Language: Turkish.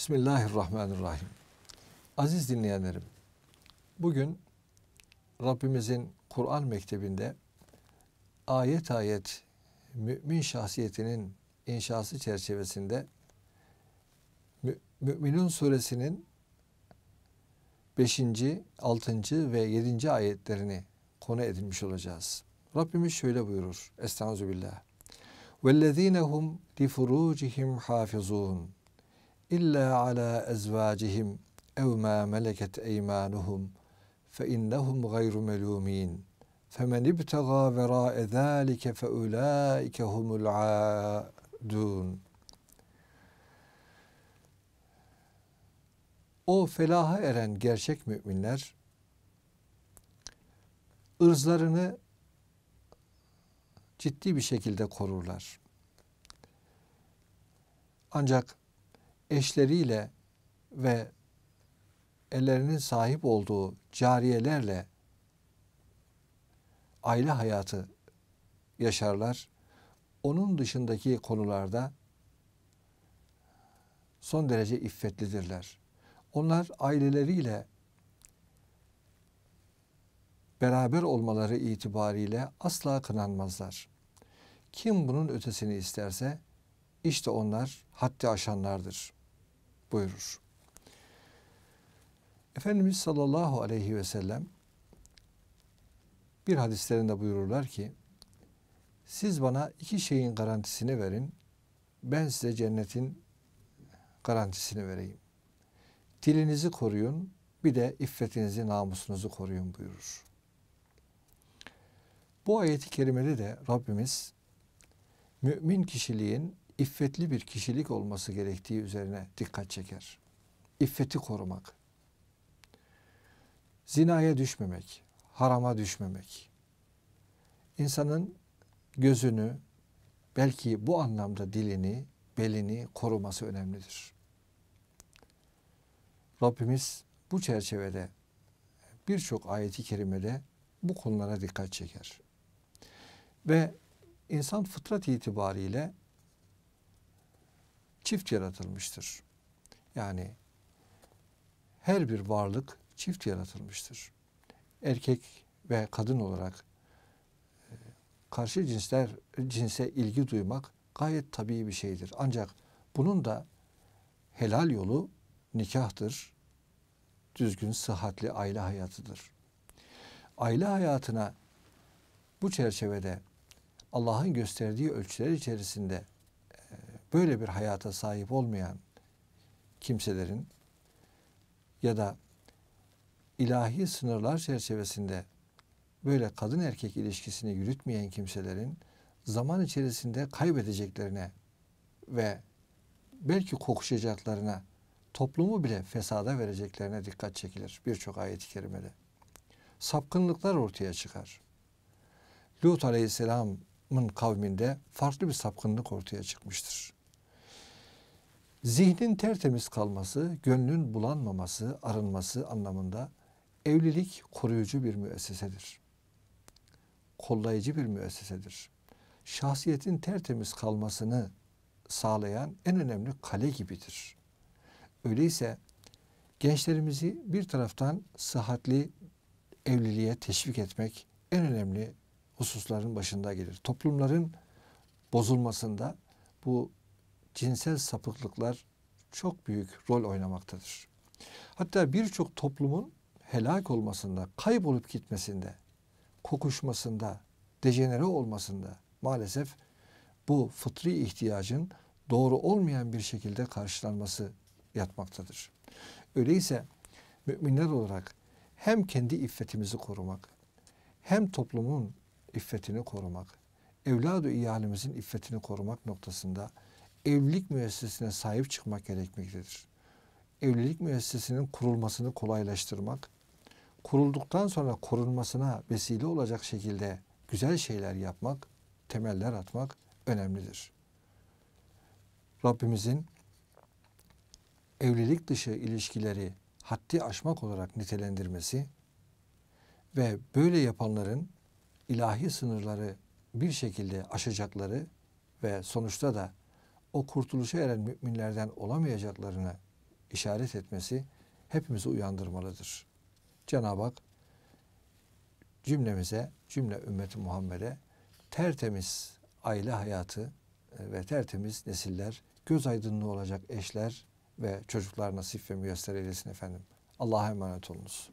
Bismillahirrahmanirrahim. Aziz dinleyenlerim, bugün Rabbimizin Kur'an mektebinde ayet ayet mümin şahsiyetinin inşası çerçevesinde Mü Müminun suresinin 5. 6. ve 7. ayetlerini konu edinmiş olacağız. Rabbimiz şöyle buyurur. Estağfirullah. وَالَّذ۪ينَ هُمْ لِفُرُوجِهِمْ حَافِظُونَ illa ala ezvacihim ev ma meleket eymanuhum fe innehum gayru melumin femen ibtega vera'e zâlike fe ulaike humul adun O felaha eren gerçek müminler ırzlarını ciddi bir şekilde korurlar. Ancak eşleriyle ve ellerinin sahip olduğu cariyelerle aile hayatı yaşarlar. Onun dışındaki konularda son derece iffetlidirler. Onlar aileleriyle beraber olmaları itibariyle asla kınanmazlar. Kim bunun ötesini isterse işte onlar haddi aşanlardır.'' buyurur. Efendimiz sallallahu aleyhi ve sellem bir hadislerinde buyururlar ki siz bana iki şeyin garantisini verin ben size cennetin garantisini vereyim. Dilinizi koruyun bir de iffetinizi namusunuzu koruyun buyurur. Bu ayeti kerimede de Rabbimiz mümin kişiliğin iffetli bir kişilik olması gerektiği üzerine dikkat çeker. İffeti korumak, zinaya düşmemek, harama düşmemek, insanın gözünü, belki bu anlamda dilini, belini koruması önemlidir. Rabbimiz bu çerçevede birçok ayeti kerimede bu konulara dikkat çeker. Ve insan fıtrat itibariyle çift yaratılmıştır. Yani her bir varlık çift yaratılmıştır. Erkek ve kadın olarak e, karşı cinsler cinse ilgi duymak gayet tabii bir şeydir. Ancak bunun da helal yolu nikahtır. Düzgün, sıhhatli aile hayatıdır. Aile hayatına bu çerçevede Allah'ın gösterdiği ölçüler içerisinde böyle bir hayata sahip olmayan kimselerin ya da ilahi sınırlar çerçevesinde böyle kadın erkek ilişkisini yürütmeyen kimselerin zaman içerisinde kaybedeceklerine ve belki kokuşacaklarına toplumu bile fesada vereceklerine dikkat çekilir birçok ayet-i kerimede. Sapkınlıklar ortaya çıkar. Lut aleyhisselamın kavminde farklı bir sapkınlık ortaya çıkmıştır zihnin tertemiz kalması, gönlün bulanmaması, arınması anlamında evlilik koruyucu bir müessesedir. Kollayıcı bir müessesedir. Şahsiyetin tertemiz kalmasını sağlayan en önemli kale gibidir. Öyleyse gençlerimizi bir taraftan sıhhatli evliliğe teşvik etmek en önemli hususların başında gelir. Toplumların bozulmasında bu cinsel sapıklıklar çok büyük rol oynamaktadır. Hatta birçok toplumun helak olmasında, kaybolup gitmesinde, kokuşmasında, dejenere olmasında maalesef bu fıtri ihtiyacın doğru olmayan bir şekilde karşılanması yatmaktadır. Öyleyse müminler olarak hem kendi iffetimizi korumak, hem toplumun iffetini korumak, evladı ihalemizin iffetini korumak noktasında evlilik müessesine sahip çıkmak gerekmektedir. Evlilik müessesinin kurulmasını kolaylaştırmak, kurulduktan sonra korunmasına vesile olacak şekilde güzel şeyler yapmak, temeller atmak önemlidir. Rabbimizin evlilik dışı ilişkileri haddi aşmak olarak nitelendirmesi ve böyle yapanların ilahi sınırları bir şekilde aşacakları ve sonuçta da o kurtuluşa eren müminlerden olamayacaklarını işaret etmesi hepimizi uyandırmalıdır. Cenab-ı Hak cümlemize, cümle ümmeti Muhammed'e tertemiz aile hayatı e, ve tertemiz nesiller, göz aydınlığı olacak eşler ve çocuklar nasip ve müyesser eylesin efendim. Allah'a emanet olunuz.